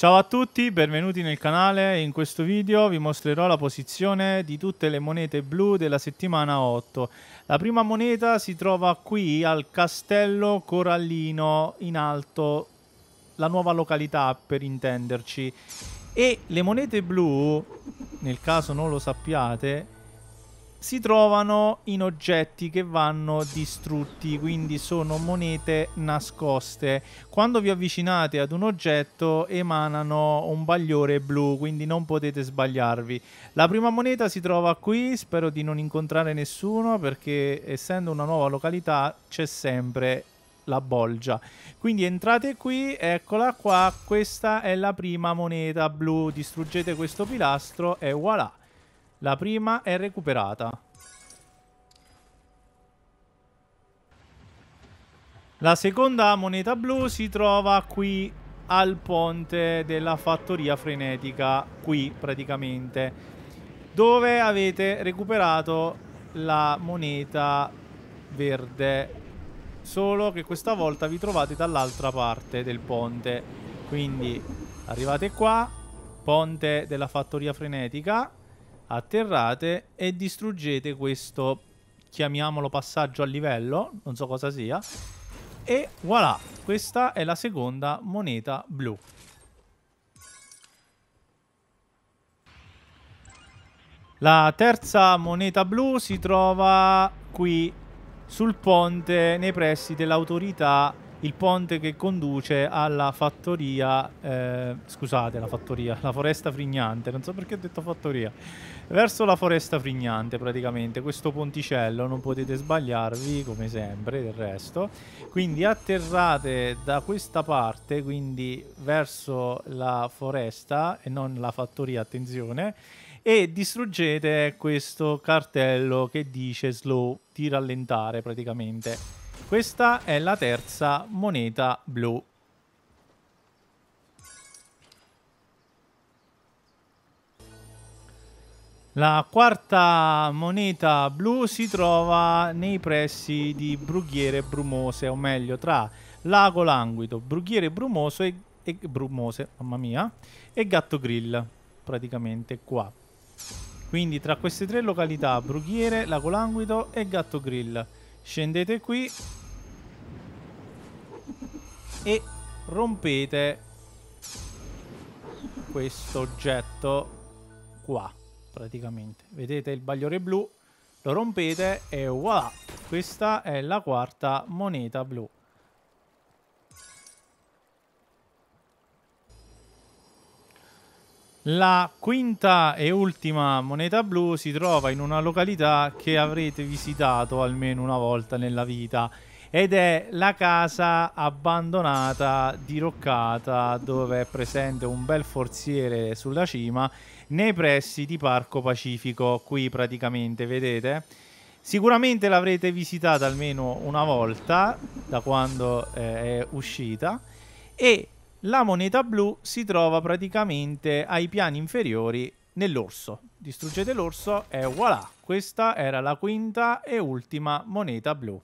Ciao a tutti, benvenuti nel canale. In questo video vi mostrerò la posizione di tutte le monete blu della settimana 8. La prima moneta si trova qui al Castello Corallino in alto, la nuova località per intenderci. E le monete blu, nel caso non lo sappiate, si trovano in oggetti che vanno distrutti, quindi sono monete nascoste. Quando vi avvicinate ad un oggetto emanano un bagliore blu, quindi non potete sbagliarvi. La prima moneta si trova qui, spero di non incontrare nessuno perché essendo una nuova località c'è sempre la bolgia. Quindi entrate qui, eccola qua, questa è la prima moneta blu, distruggete questo pilastro e voilà la prima è recuperata. La seconda moneta blu si trova qui al ponte della fattoria frenetica, qui praticamente, dove avete recuperato la moneta verde, solo che questa volta vi trovate dall'altra parte del ponte. Quindi arrivate qua, ponte della fattoria frenetica, Atterrate e distruggete questo, chiamiamolo passaggio a livello, non so cosa sia. E voilà, questa è la seconda moneta blu. La terza moneta blu si trova qui sul ponte nei pressi dell'autorità il ponte che conduce alla fattoria, eh, scusate la fattoria, la foresta frignante, non so perché ho detto fattoria, verso la foresta frignante praticamente, questo ponticello, non potete sbagliarvi come sempre del resto, quindi atterrate da questa parte, quindi verso la foresta e non la fattoria, attenzione, e distruggete questo cartello che dice slow, di rallentare praticamente. Questa è la terza moneta blu. La quarta moneta blu si trova nei pressi di Brughiere Brumose, o meglio tra Lago Languido, Brughiere Brumoso e, e Brumose, mamma mia, e Gatto Grill, praticamente qua. Quindi tra queste tre località, Brughiere, Lago Languido e Gatto Grill, scendete qui e rompete questo oggetto qua praticamente vedete il bagliore blu lo rompete e voilà questa è la quarta moneta blu La quinta e ultima moneta blu si trova in una località che avrete visitato almeno una volta nella vita ed è la casa abbandonata, diroccata, dove è presente un bel forziere sulla cima, nei pressi di Parco Pacifico, qui praticamente, vedete? Sicuramente l'avrete visitata almeno una volta, da quando eh, è uscita, e la moneta blu si trova praticamente ai piani inferiori nell'orso. Distruggete l'orso e voilà, questa era la quinta e ultima moneta blu.